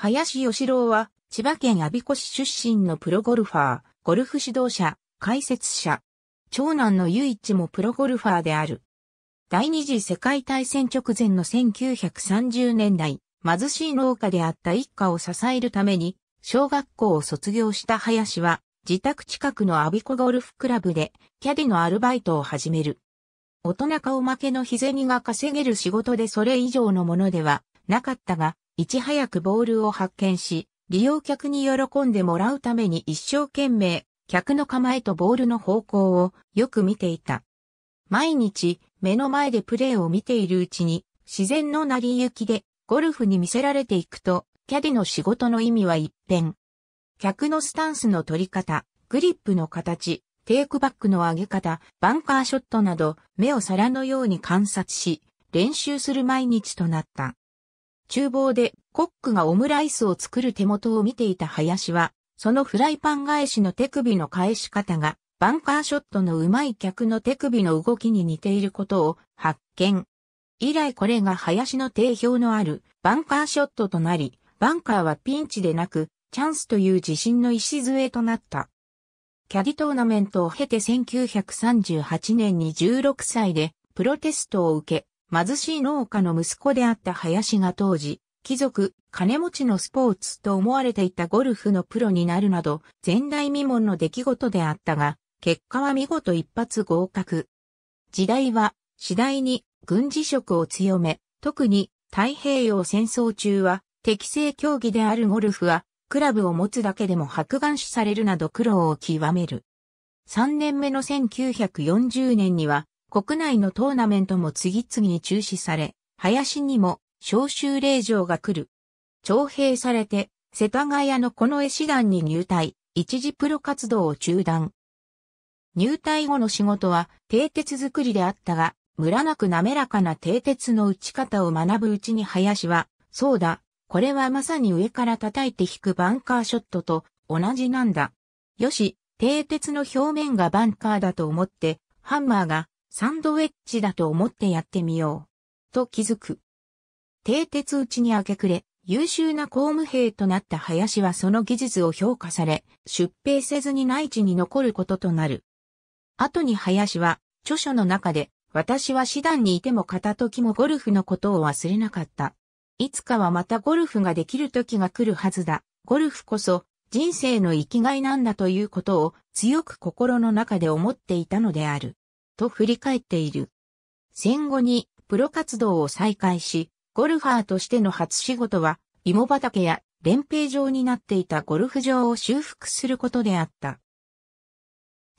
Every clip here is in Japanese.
林義郎は、千葉県阿鼻子市出身のプロゴルファー、ゴルフ指導者、解説者。長男の唯一もプロゴルファーである。第二次世界大戦直前の1930年代、貧しい農家であった一家を支えるために、小学校を卒業した林は、自宅近くの阿鼻子ゴルフクラブで、キャディのアルバイトを始める。大人顔負けの日銭が稼げる仕事でそれ以上のものではなかったが、いち早くボールを発見し、利用客に喜んでもらうために一生懸命、客の構えとボールの方向をよく見ていた。毎日、目の前でプレーを見ているうちに、自然の成り行きで、ゴルフに見せられていくと、キャディの仕事の意味は一変。客のスタンスの取り方、グリップの形、テイクバックの上げ方、バンカーショットなど、目を皿のように観察し、練習する毎日となった。厨房でコックがオムライスを作る手元を見ていた林は、そのフライパン返しの手首の返し方が、バンカーショットの上手い客の手首の動きに似ていることを発見。以来これが林の定評のあるバンカーショットとなり、バンカーはピンチでなく、チャンスという自信の礎となった。キャディトーナメントを経て1938年に16歳でプロテストを受け、貧しい農家の息子であった林が当時、貴族、金持ちのスポーツと思われていたゴルフのプロになるなど、前代未聞の出来事であったが、結果は見事一発合格。時代は、次第に軍事色を強め、特に太平洋戦争中は、適正競技であるゴルフは、クラブを持つだけでも白眼視されるなど苦労を極める。3年目の1940年には、国内のトーナメントも次々に中止され、林にも招集令状が来る。徴兵されて、世田谷のこの絵師団に入隊、一時プロ活動を中断。入隊後の仕事は蹄鉄作りであったが、ムラなく滑らかな蹄鉄の打ち方を学ぶうちに林は、そうだ、これはまさに上から叩いて引くバンカーショットと同じなんだ。よし、蹄鉄の表面がバンカーだと思って、ハンマーがサンドウェッジだと思ってやってみよう。と気づく。蹄鉄打ちに明け暮れ、優秀な公務兵となった林はその技術を評価され、出兵せずに内地に残ることとなる。後に林は、著書の中で、私は師団にいても片時もゴルフのことを忘れなかった。いつかはまたゴルフができる時が来るはずだ。ゴルフこそ人生の生きがいなんだということを強く心の中で思っていたのである。と振り返っている。戦後にプロ活動を再開し、ゴルファーとしての初仕事は、芋畑や連平場になっていたゴルフ場を修復することであった。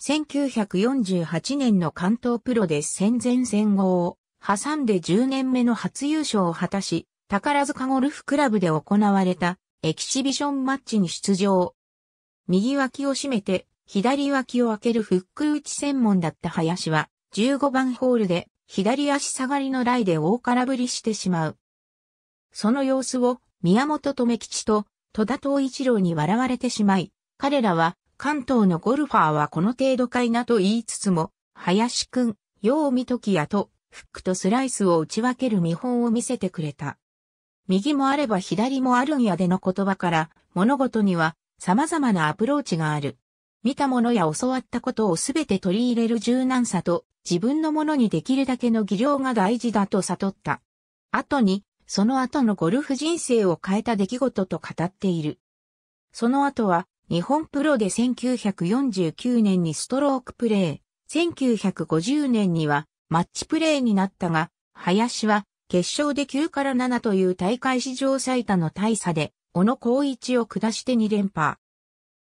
1948年の関東プロで戦前戦後を挟んで10年目の初優勝を果たし、宝塚ゴルフクラブで行われたエキシビションマッチに出場。右脇を締めて左脇を開けるフック打ち専門だった林は、15番ホールで左足下がりのライで大空振りしてしまう。その様子を宮本留吉と戸田東一郎に笑われてしまい、彼らは関東のゴルファーはこの程度かいなと言いつつも、林くん、よう見ときやと、フックとスライスを打ち分ける見本を見せてくれた。右もあれば左もあるんやでの言葉から、物事には様々なアプローチがある。見たものや教わったことをすべて取り入れる柔軟さと自分のものにできるだけの技量が大事だと悟った。後に、その後のゴルフ人生を変えた出来事と語っている。その後は、日本プロで1949年にストロークプレー、1950年にはマッチプレーになったが、林は決勝で9から7という大会史上最多の大差で、小野光一を下して2連覇。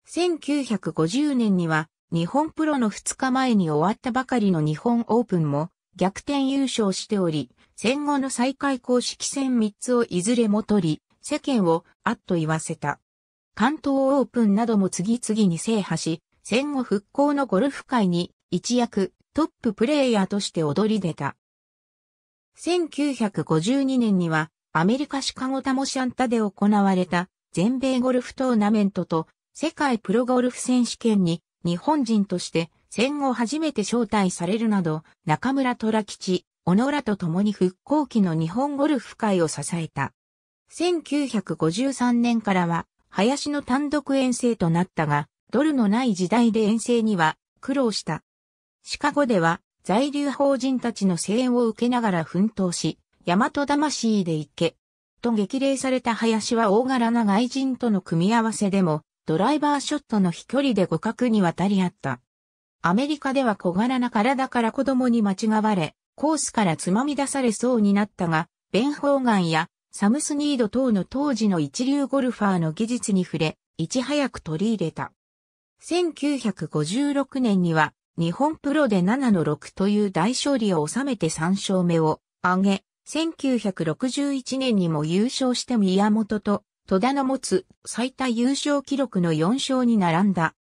1950年には日本プロの2日前に終わったばかりの日本オープンも逆転優勝しており、戦後の再開公式戦3つをいずれも取り、世間をあっと言わせた。関東オープンなども次々に制覇し、戦後復興のゴルフ界に一躍トッププレイヤーとして踊り出た。1952年にはアメリカシカゴタモシャンタで行われた全米ゴルフトーナメントと世界プロゴルフ選手権に日本人として戦後初めて招待されるなど、中村虎吉、小野らと共に復興期の日本ゴルフ界を支えた。1953年からは、林の単独遠征となったが、ドルのない時代で遠征には苦労した。シカゴでは、在留邦人たちの声援を受けながら奮闘し、大和魂で行け。と激励された林は大柄な外人との組み合わせでも、ドライバーショットの飛距離で互角に渡り合った。アメリカでは小柄な体から子供に間違われ、コースからつまみ出されそうになったが、ベン・ホーガンやサムスニード等の当時の一流ゴルファーの技術に触れ、いち早く取り入れた。1956年には日本プロで7の6という大勝利を収めて3勝目を挙げ、1961年にも優勝して宮本と戸田の持つ最多優勝記録の4勝に並んだ。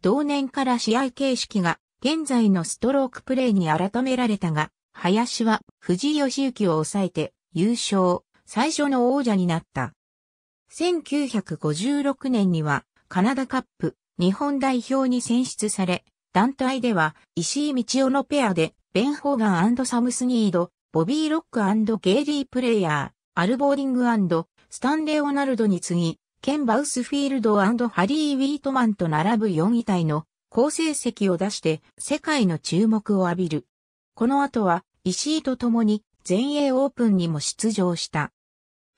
同年から試合形式が現在のストロークプレーに改められたが、林は藤井義行を抑えて優勝、最初の王者になった。1956年にはカナダカップ日本代表に選出され、団体では石井道夫のペアでベン・ホーガンサムスニード、ボビー・ロックゲイリー・プレイヤー、アルボーディングスタン・レオナルドに次ぎ、ケン・バウスフィールドハリー・ウィートマンと並ぶ4位体の好成績を出して世界の注目を浴びる。この後は石井と共に全英オープンにも出場した。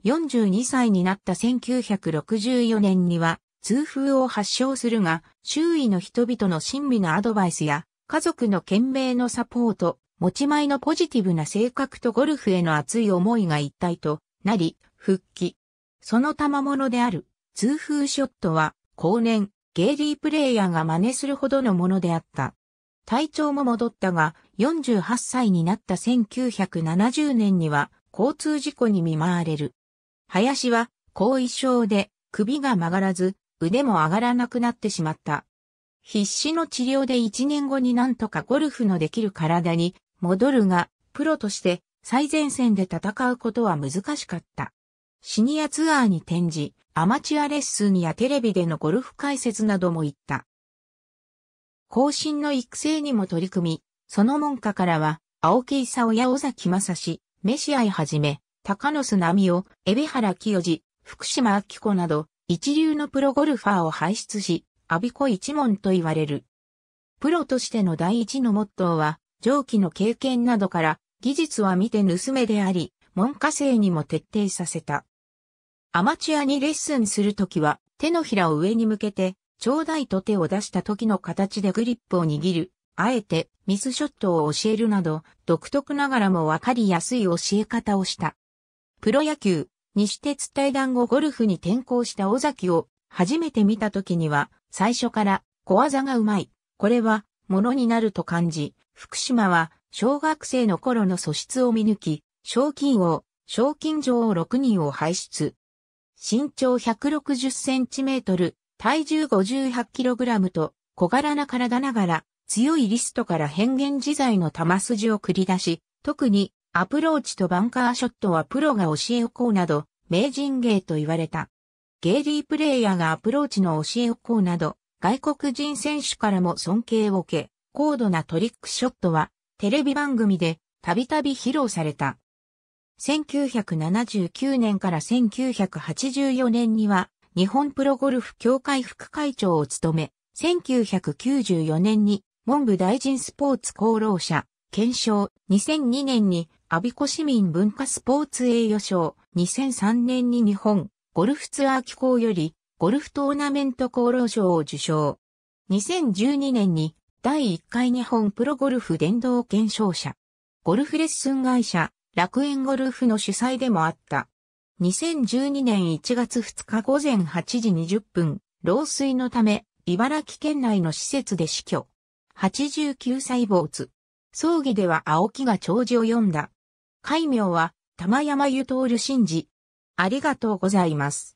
42歳になった1964年には痛風を発症するが、周囲の人々の親身なアドバイスや、家族の懸命のサポート、持ち前のポジティブな性格とゴルフへの熱い思いが一体となり、復帰。その賜物である、通風ショットは、後年、ゲイリープレイヤーが真似するほどのものであった。体調も戻ったが、48歳になった1970年には、交通事故に見舞われる。林は、後遺症で、首が曲がらず、腕も上がらなくなってしまった。必死の治療で1年後になんとかゴルフのできる体に戻るが、プロとして最前線で戦うことは難しかった。シニアツアーに転じ、アマチュアレッスンやテレビでのゴルフ解説なども行った。後進の育成にも取り組み、その門下からは、青木勲や尾崎正史、メシアイはじめ、高野須奈美を、海老原清治、福島明子など、一流のプロゴルファーを輩出し、アビコ一門と言われる。プロとしての第一のモットーは、上記の経験などから、技術は見て盗めであり、門下生にも徹底させた。アマチュアにレッスンするときは、手のひらを上に向けて、ちょうだいと手を出したときの形でグリップを握る。あえて、ミスショットを教えるなど、独特ながらもわかりやすい教え方をした。プロ野球、西鉄対談後ゴルフに転向した尾崎を初めて見たときには、最初から小技がうまい。これは、ものになると感じ、福島は、小学生の頃の素質を見抜き、賞金王、賞金女王6人を輩出。身長160センチメートル、体重58キログラムと小柄な体ながら強いリストから変幻自在の球筋を繰り出し、特にアプローチとバンカーショットはプロが教えをこうなど、名人芸と言われた。ゲイリープレイヤーがアプローチの教えをこうなど、外国人選手からも尊敬を受け、高度なトリックショットは、テレビ番組でたびたび披露された。1979年から1984年には、日本プロゴルフ協会副会長を務め、1994年に文部大臣スポーツ功労者、検証、2002年に阿ビ子市民文化スポーツ栄誉賞、2003年に日本ゴルフツアー機構よりゴルフトーナメント功労賞を受賞。2012年に第1回日本プロゴルフ伝道検証者、ゴルフレッスン会社、楽園ゴルフの主催でもあった。2012年1月2日午前8時20分、老衰のため、茨城県内の施設で死去。89歳没。葬儀では青木が長寿を読んだ。戒名は、玉山ゆとおる真治。ありがとうございます。